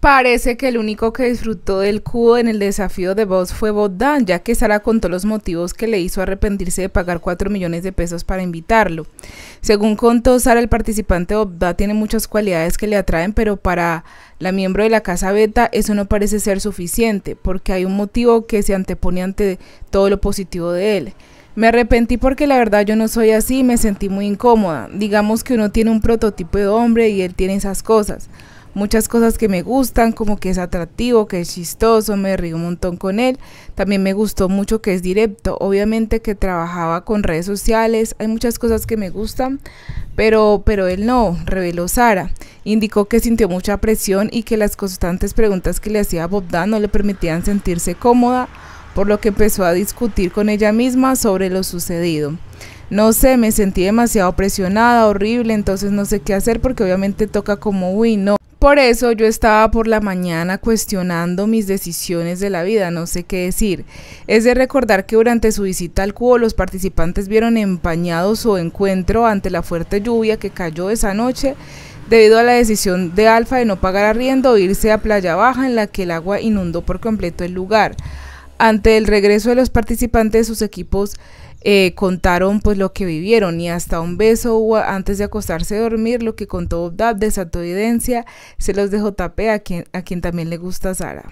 Parece que el único que disfrutó del cubo en el desafío de Voz fue Bogdan, ya que Sara contó los motivos que le hizo arrepentirse de pagar 4 millones de pesos para invitarlo. Según contó Sara, el participante Bogdan tiene muchas cualidades que le atraen, pero para la miembro de la Casa Beta eso no parece ser suficiente, porque hay un motivo que se antepone ante todo lo positivo de él. Me arrepentí porque la verdad yo no soy así y me sentí muy incómoda. Digamos que uno tiene un prototipo de hombre y él tiene esas cosas muchas cosas que me gustan, como que es atractivo, que es chistoso, me río un montón con él. También me gustó mucho que es directo, obviamente que trabajaba con redes sociales, hay muchas cosas que me gustan, pero, pero él no, reveló Sara. Indicó que sintió mucha presión y que las constantes preguntas que le hacía Bogdan no le permitían sentirse cómoda, por lo que empezó a discutir con ella misma sobre lo sucedido no sé, me sentí demasiado presionada, horrible, entonces no sé qué hacer porque obviamente toca como, uy, no. Por eso yo estaba por la mañana cuestionando mis decisiones de la vida, no sé qué decir. Es de recordar que durante su visita al cubo los participantes vieron empañado su encuentro ante la fuerte lluvia que cayó esa noche debido a la decisión de Alfa de no pagar arriendo o irse a Playa Baja en la que el agua inundó por completo el lugar. Ante el regreso de los participantes, sus equipos eh, contaron pues lo que vivieron y hasta un beso antes de acostarse a dormir, lo que contó de santo evidencia, se los dejó tapé a quien, a quien también le gusta Sara.